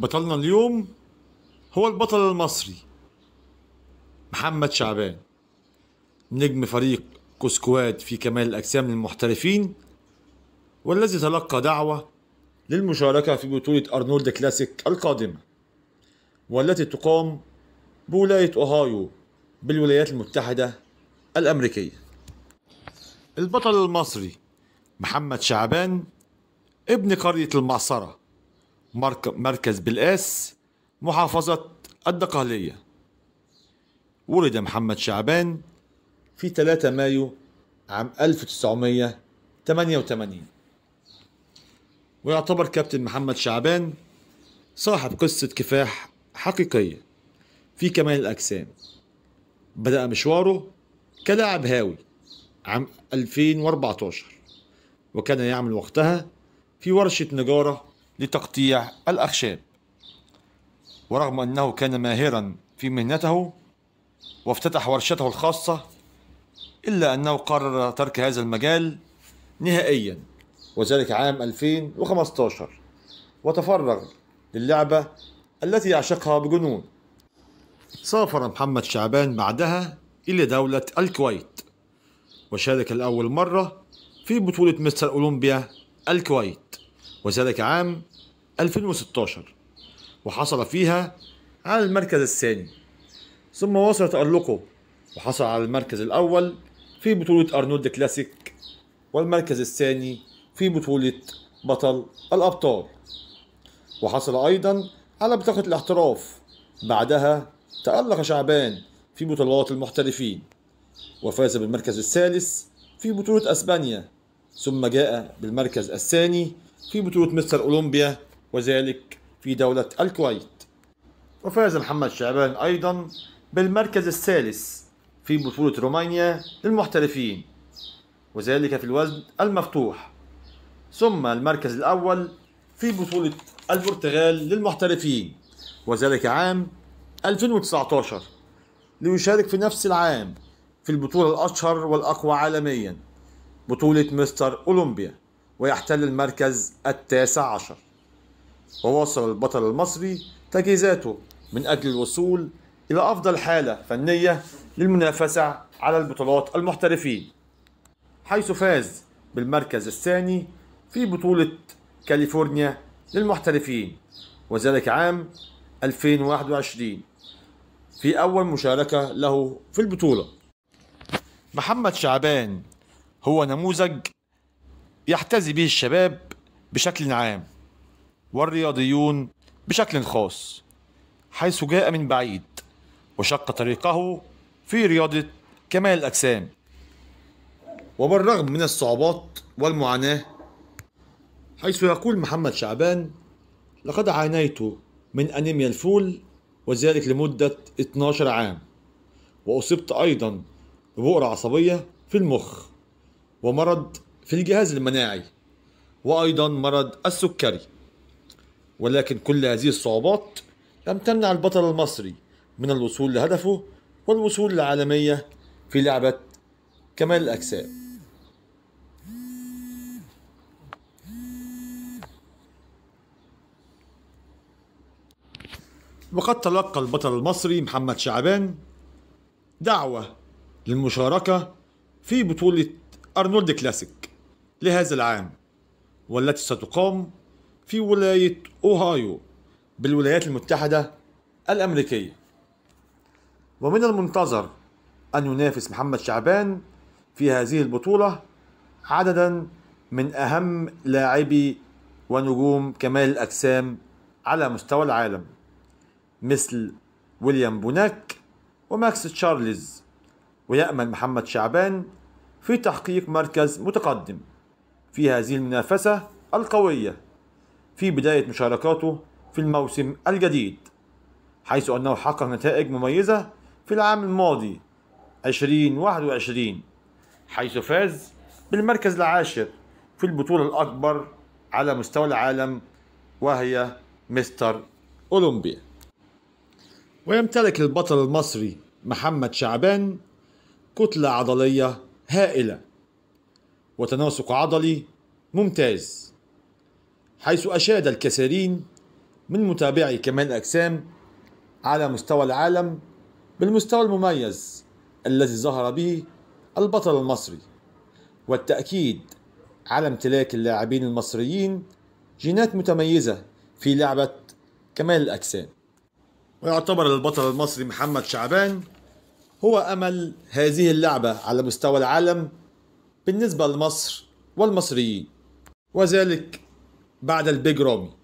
بطلنا اليوم هو البطل المصري محمد شعبان نجم فريق كوسكواد في كمال الأجسام للمحترفين والذي تلقى دعوة للمشاركة في بطولة أرنولد كلاسيك القادمة والتي تقام بولاية أوهايو بالولايات المتحدة الأمريكية البطل المصري محمد شعبان ابن قرية المعصرة مركز بالاس محافظة الدقهلية ولد محمد شعبان في 3 مايو عام 1988 ويعتبر كابتن محمد شعبان صاحب قصة كفاح حقيقية في كمال الأجسام بدأ مشواره كلاعب هاوي عام 2014 وكان يعمل وقتها في ورشة نجارة لتقطيع الأخشاب ورغم أنه كان ماهرا في مهنته وافتتح ورشته الخاصة إلا أنه قرر ترك هذا المجال نهائيا وذلك عام 2015 وتفرغ للعبة التي يعشقها بجنون سافر محمد شعبان بعدها إلى دولة الكويت وشارك لأول مرة في بطولة مستر أولمبيا الكويت وذلك عام 2016 وحصل فيها على المركز الثاني ثم واصل تألقه وحصل على المركز الأول في بطولة أرنولد كلاسيك والمركز الثاني في بطولة بطل الأبطال وحصل أيضا على بطاقة الاحتراف بعدها تألق شعبان في بطولات المحترفين وفاز بالمركز الثالث في بطولة أسبانيا ثم جاء بالمركز الثاني في بطولة مستر أولمبيا وذلك في دولة الكويت وفاز محمد شعبان أيضا بالمركز الثالث في بطولة رومانيا للمحترفين وذلك في الوزن المفتوح ثم المركز الأول في بطولة البرتغال للمحترفين وذلك عام 2019 ليشارك في نفس العام في البطولة الأشهر والأقوى عالميا بطولة مستر أولمبيا ويحتل المركز التاسع عشر وواصل البطل المصري تجهيزاته من أجل الوصول إلى أفضل حالة فنية للمنافسة على البطولات المحترفين حيث فاز بالمركز الثاني في بطولة كاليفورنيا للمحترفين وذلك عام 2021 في أول مشاركة له في البطولة محمد شعبان هو نموذج يحتذي به الشباب بشكل عام والرياضيون بشكل خاص حيث جاء من بعيد وشق طريقه في رياضة كمال الأجسام وبالرغم من الصعوبات والمعاناة حيث يقول محمد شعبان لقد عانيت من أنيميا الفول وذلك لمدة 12 عام وأصبت أيضا ببؤرة عصبية في المخ ومرض في الجهاز المناعي وأيضا مرض السكري ولكن كل هذه الصعوبات لم تمنع البطل المصري من الوصول لهدفه والوصول للعالمية في لعبة كمال الأجسام وقد تلقى البطل المصري محمد شعبان دعوة للمشاركة في بطولة أرنولد كلاسيك لهذا العام والتي ستقام في ولاية أوهايو بالولايات المتحدة الأمريكية ومن المنتظر أن ينافس محمد شعبان في هذه البطولة عددا من أهم لاعبي ونجوم كمال الأجسام على مستوى العالم مثل ويليام بوناك وماكس تشارلز ويأمل محمد شعبان في تحقيق مركز متقدم في هذه المنافسة القوية في بداية مشاركاته في الموسم الجديد حيث أنه حقق نتائج مميزة في العام الماضي 2021 حيث فاز بالمركز العاشر في البطولة الأكبر على مستوى العالم وهي مستر أولمبيا ويمتلك البطل المصري محمد شعبان كتلة عضلية هائلة وتناسق عضلي ممتاز حيث أشاد الكثيرين من متابعي كمال الأجسام على مستوى العالم بالمستوى المميز الذي ظهر به البطل المصري والتأكيد على امتلاك اللاعبين المصريين جينات متميزة في لعبة كمال الأجسام ويعتبر البطل المصري محمد شعبان هو أمل هذه اللعبة على مستوى العالم بالنسبة لمصر والمصريين وذلك بعد البيج رامي